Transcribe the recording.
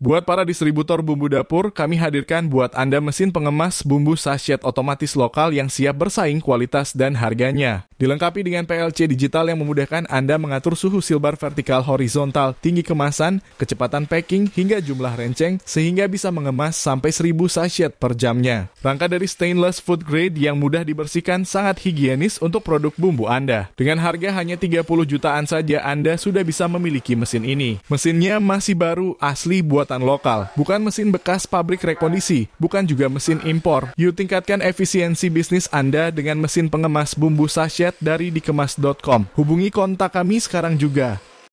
Buat para distributor bumbu dapur, kami hadirkan buat Anda mesin pengemas bumbu sachet otomatis lokal yang siap bersaing kualitas dan harganya. Dilengkapi dengan PLC digital yang memudahkan Anda mengatur suhu silbar vertikal horizontal, tinggi kemasan, kecepatan packing, hingga jumlah renceng, sehingga bisa mengemas sampai 1000 sachet per jamnya. Rangka dari stainless food grade yang mudah dibersihkan sangat higienis untuk produk bumbu Anda. Dengan harga hanya 30 jutaan saja, Anda sudah bisa memiliki mesin ini. Mesinnya masih baru, asli buatan lokal, bukan mesin bekas pabrik rekondisi, bukan juga mesin impor. You tingkatkan efisiensi bisnis Anda dengan mesin pengemas bumbu sachet dari dikemas.com. Hubungi kontak kami sekarang juga